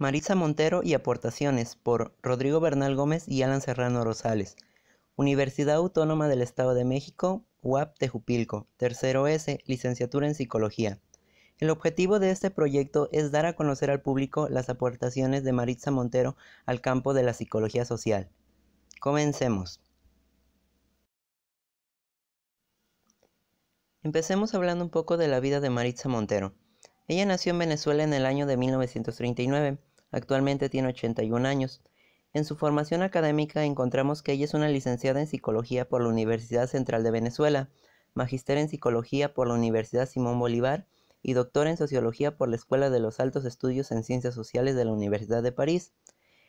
Maritza Montero y aportaciones por Rodrigo Bernal Gómez y Alan Serrano Rosales. Universidad Autónoma del Estado de México, UAP Tejupilco, tercero S, licenciatura en Psicología. El objetivo de este proyecto es dar a conocer al público las aportaciones de Maritza Montero al campo de la psicología social. Comencemos. Empecemos hablando un poco de la vida de Maritza Montero. Ella nació en Venezuela en el año de 1939 Actualmente tiene 81 años. En su formación académica encontramos que ella es una licenciada en Psicología por la Universidad Central de Venezuela, magister en Psicología por la Universidad Simón Bolívar y doctora en Sociología por la Escuela de los Altos Estudios en Ciencias Sociales de la Universidad de París.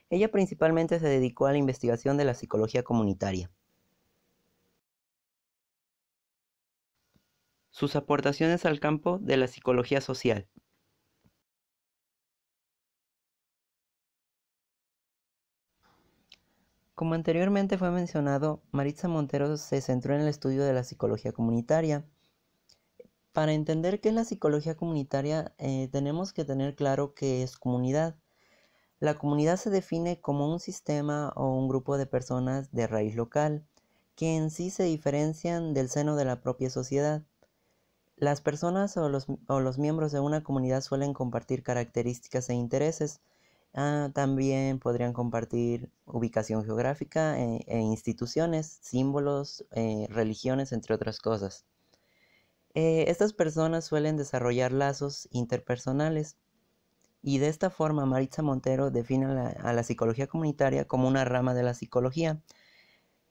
Ella principalmente se dedicó a la investigación de la psicología comunitaria. Sus aportaciones al campo de la psicología social. Como anteriormente fue mencionado, Maritza Montero se centró en el estudio de la psicología comunitaria. Para entender qué es la psicología comunitaria, eh, tenemos que tener claro qué es comunidad. La comunidad se define como un sistema o un grupo de personas de raíz local, que en sí se diferencian del seno de la propia sociedad. Las personas o los miembros de una comunidad suelen compartir características e intereses, Ah, también podrían compartir ubicación geográfica eh, e, instituciones, símbolos, eh, religiones, entre otras cosas. Eh, estas personas suelen desarrollar lazos interpersonales y de esta forma Maritza Montero define a la psicología comunitaria como una rama de la psicología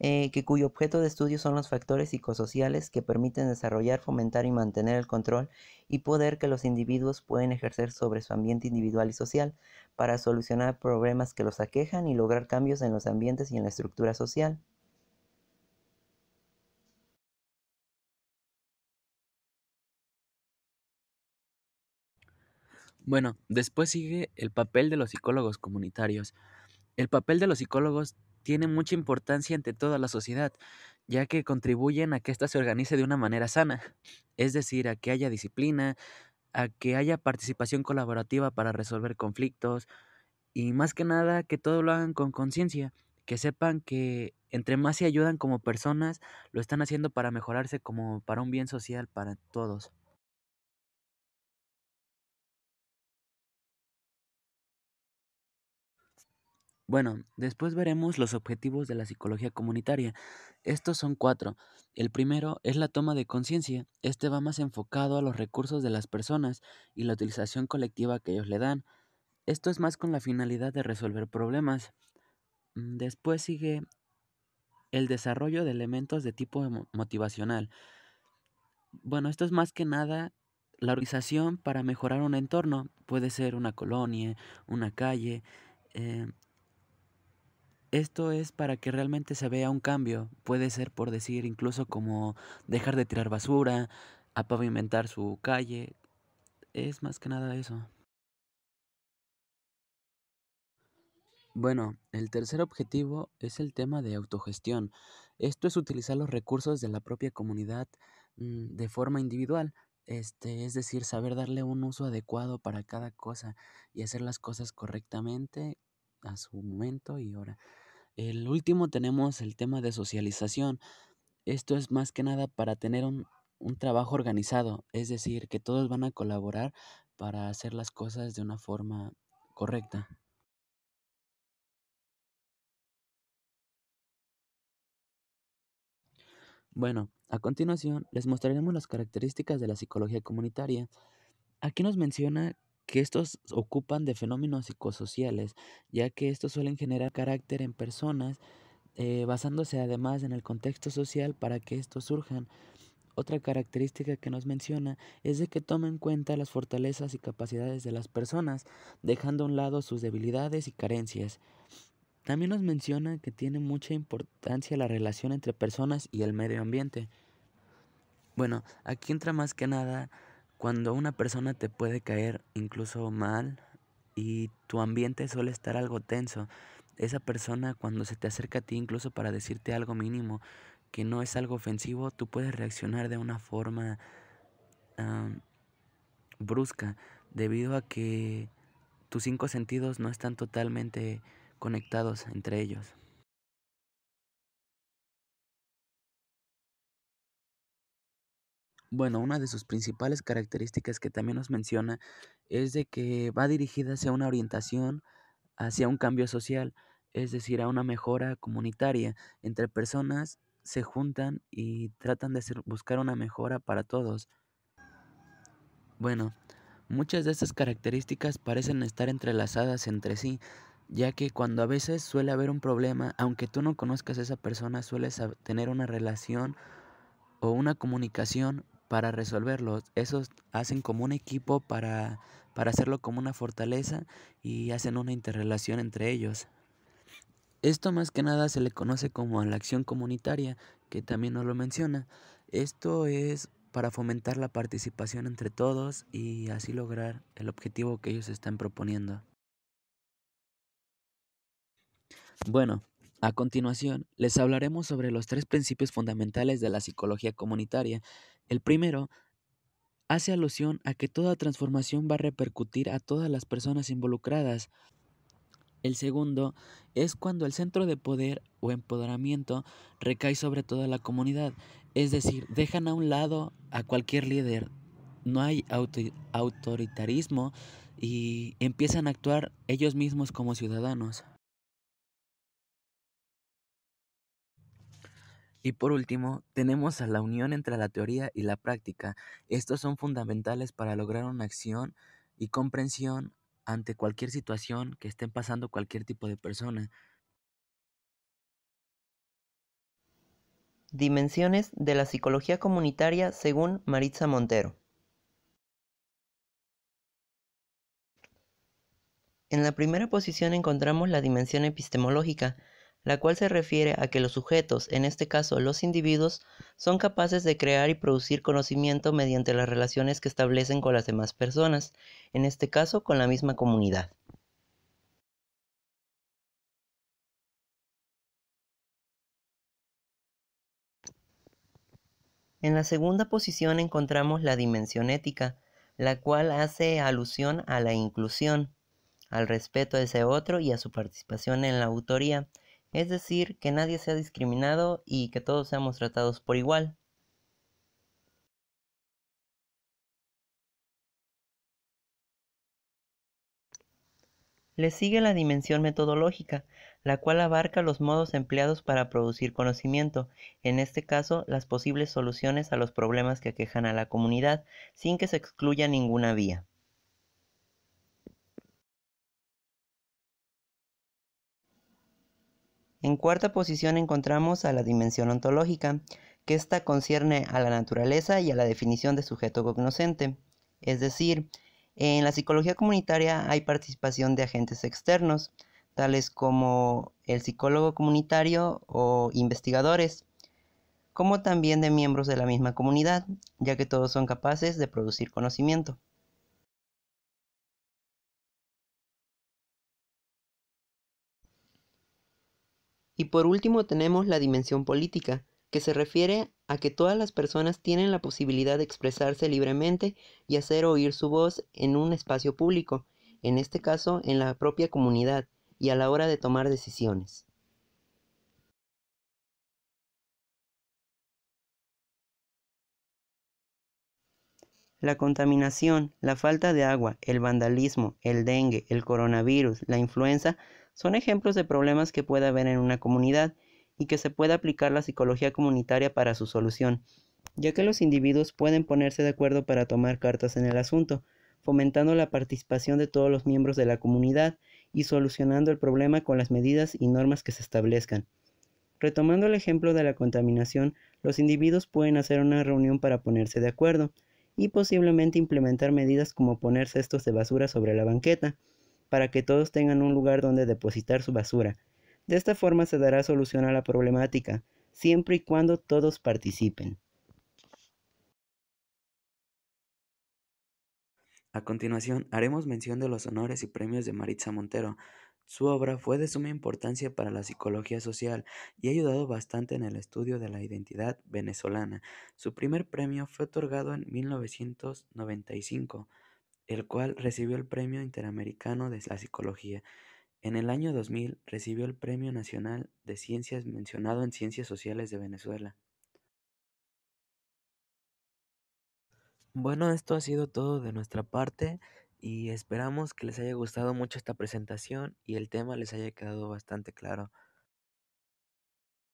eh, que cuyo objeto de estudio son los factores psicosociales que permiten desarrollar, fomentar y mantener el control y poder que los individuos pueden ejercer sobre su ambiente individual y social para solucionar problemas que los aquejan y lograr cambios en los ambientes y en la estructura social. Bueno, después sigue el papel de los psicólogos comunitarios. El papel de los psicólogos tienen mucha importancia ante toda la sociedad, ya que contribuyen a que ésta se organice de una manera sana, es decir, a que haya disciplina, a que haya participación colaborativa para resolver conflictos y más que nada que todo lo hagan con conciencia, que sepan que entre más se ayudan como personas, lo están haciendo para mejorarse como para un bien social para todos. Bueno, después veremos los objetivos de la psicología comunitaria. Estos son cuatro. El primero es la toma de conciencia. Este va más enfocado a los recursos de las personas y la utilización colectiva que ellos le dan. Esto es más con la finalidad de resolver problemas. Mm, después sigue el desarrollo de elementos de tipo motivacional. Bueno, esto es más que nada la organización para mejorar un entorno. Puede ser una colonia, una calle. Eh, esto es para que realmente se vea un cambio. Puede ser, por decir, incluso como dejar de tirar basura, apavimentar su calle. Es más que nada eso. Bueno, el tercer objetivo es el tema de autogestión. Esto es utilizar los recursos de la propia comunidad mm, de forma individual, este, es decir, saber darle un uso adecuado para cada cosa y hacer las cosas correctamente a su momento y ahora. El último tenemos el tema de socialización. Esto es más que nada para tener un, un trabajo organizado, es decir, que todos van a colaborar para hacer las cosas de una forma correcta. Bueno, a continuación les mostraremos las características de la psicología comunitaria. Aquí nos menciona que estos ocupan de fenómenos psicosociales, ya que estos suelen generar carácter en personas, eh, basándose además en el contexto social para que estos surjan. Otra característica que nos menciona es de que toma en cuenta las fortalezas y capacidades de las personas, dejando a un lado sus debilidades y carencias. También nos menciona que tiene mucha importancia la relación entre personas y el medio ambiente. Bueno, aquí entra más que nada cuando una persona te puede caer incluso mal y tu ambiente suele estar algo tenso, esa persona cuando se te acerca a ti incluso para decirte algo mínimo que no es algo ofensivo, tú puedes reaccionar de una forma ah, brusca debido a que tus cinco sentidos no están totalmente conectados entre ellos. Bueno, una de sus principales características que también nos menciona es de que va dirigida hacia una orientación, hacia un cambio social, es decir, a una mejora comunitaria. Entre personas se juntan y tratan de buscar una mejora para todos. Bueno, muchas de estas características parecen estar entrelazadas entre sí, ya que cuando a veces suele haber un problema, aunque tú no conozcas a esa persona, sueles tener una relación o una comunicación para resolverlos. Esos hacen como un equipo para, para hacerlo como una fortaleza y hacen una interrelación entre ellos. Esto más que nada se le conoce como la acción comunitaria, que también nos lo menciona. Esto es para fomentar la participación entre todos y así lograr el objetivo que ellos están proponiendo. Bueno, a continuación, les hablaremos sobre los tres principios fundamentales de la psicología comunitaria. El primero hace alusión a que toda transformación va a repercutir a todas las personas involucradas. El segundo es cuando el centro de poder o empoderamiento recae sobre toda la comunidad, es decir, dejan a un lado a cualquier líder, no hay autoritarismo y empiezan a actuar ellos mismos como ciudadanos. Y por último, tenemos a la unión entre la teoría y la práctica. Estos son fundamentales para lograr una acción y comprensión ante cualquier situación que estén pasando cualquier tipo de persona. Dimensiones de la psicología comunitaria según Maritza Montero. En la primera posición encontramos la dimensión epistemológica, la cual se refiere a que los sujetos, en este caso los individuos, son capaces de crear y producir conocimiento mediante las relaciones que establecen con las demás personas, en este caso con la misma comunidad. En la segunda posición encontramos la dimensión ética, la cual hace alusión a la inclusión, al respeto a ese otro y a su participación en la autoría, es decir, que nadie sea discriminado y que todos seamos tratados por igual. Le sigue la dimensión metodológica, la cual abarca los modos empleados para producir conocimiento, en este caso las posibles soluciones a los problemas que aquejan a la comunidad, sin que se excluya ninguna vía. En cuarta posición encontramos a la dimensión ontológica, que ésta concierne a la naturaleza y a la definición de sujeto cognoscente. Es decir, en la psicología comunitaria hay participación de agentes externos, tales como el psicólogo comunitario o investigadores, como también de miembros de la misma comunidad, ya que todos son capaces de producir conocimiento. Y por último tenemos la dimensión política, que se refiere a que todas las personas tienen la posibilidad de expresarse libremente y hacer oír su voz en un espacio público, en este caso en la propia comunidad y a la hora de tomar decisiones. La contaminación, la falta de agua, el vandalismo, el dengue, el coronavirus, la influenza son ejemplos de problemas que puede haber en una comunidad y que se puede aplicar la psicología comunitaria para su solución, ya que los individuos pueden ponerse de acuerdo para tomar cartas en el asunto, fomentando la participación de todos los miembros de la comunidad y solucionando el problema con las medidas y normas que se establezcan. Retomando el ejemplo de la contaminación, los individuos pueden hacer una reunión para ponerse de acuerdo y posiblemente implementar medidas como poner cestos de basura sobre la banqueta, para que todos tengan un lugar donde depositar su basura. De esta forma se dará solución a la problemática, siempre y cuando todos participen. A continuación, haremos mención de los honores y premios de Maritza Montero. Su obra fue de suma importancia para la psicología social y ha ayudado bastante en el estudio de la identidad venezolana. Su primer premio fue otorgado en 1995 el cual recibió el Premio Interamericano de la Psicología. En el año 2000 recibió el Premio Nacional de Ciencias mencionado en Ciencias Sociales de Venezuela. Bueno, esto ha sido todo de nuestra parte y esperamos que les haya gustado mucho esta presentación y el tema les haya quedado bastante claro.